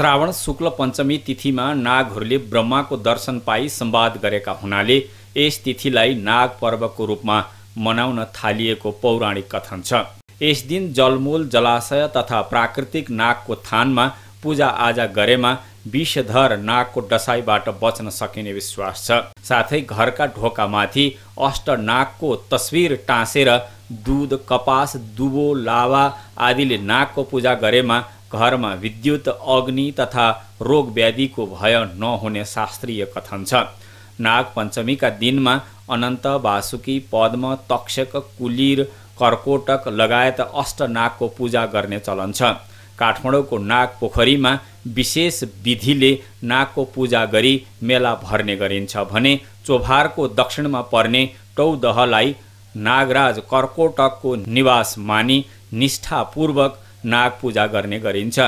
श्रावण शुक्ल पञ्चमी तिथिमा नागहरूले ब्रह्माको दर्शन पाई सम्वाद गरेका हुनाले यस तिथिलाई नाग पर्वको रूपमा मनाउन थालिएको पौराणिक कथन छ यस दिन जलमूल जलाशय तथा प्राकृतिक नागको थानमा पूजाआजा गरेमा विषधर नागको डसाईबाट बच्न सकिने विश्वास छ साथै घरका ढोकामाथि अष्ट नागको तस्विर टाँसेर दुध कपास दुबो लावा आदिले नागको पूजा गरेमा घरमा विद्युत अग्नि तथा रोग व्याधिको भय नहुने शास्त्रीय कथन छ नाग पञ्चमीका दिनमा अनन्त वासुकी पद्म तक्षक कुलिर कर्कोटक लगायत अष्टनागको पूजा गर्ने चलन छ काठमाडौँको नाग पोखरीमा विशेष विधिले नागको पूजा गरी मेला भर्ने गरिन्छ भने चोभारको दक्षिणमा पर्ने टौदहलाई नागराज कर्कोटकको निवास मानि निष्ठापूर्वक नाग पूजा गर्ने गरिन्छ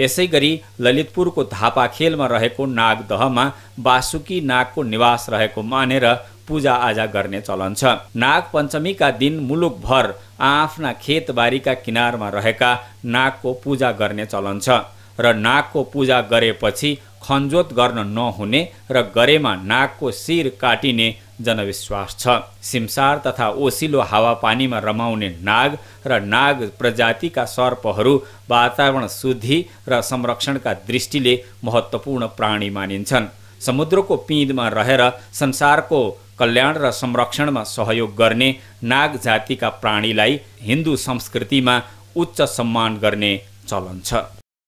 यसै गरी ललितपुरको धापाखेलमा रहेको नागदहमा बासुकी नागको निवास रहेको मानेर पूजाआजा गर्ने चलन छ नाग पञ्चमीका दिन मुलुकभर आफ्ना खेतबारीका किनारमा रहेका नागको पूजा गर्ने चलन छ र नागको पूजा गरेपछि खनजोत गर्न नहुने र गरेमा नागको शिर काटिने जनविश्वास छ सिमसार तथा ओसिलो हावापानीमा रमाउने नाग र नाग प्रजातिका सर्पहरू वातावरण शुद्धि र संरक्षणका दृष्टिले महत्त्वपूर्ण प्राणी मानिन्छन् समुद्रको पिँधमा रहेर संसारको कल्याण र संरक्षणमा सहयोग गर्ने नाग जातिका प्राणीलाई हिन्दू संस्कृतिमा उच्च सम्मान गर्ने चलन छ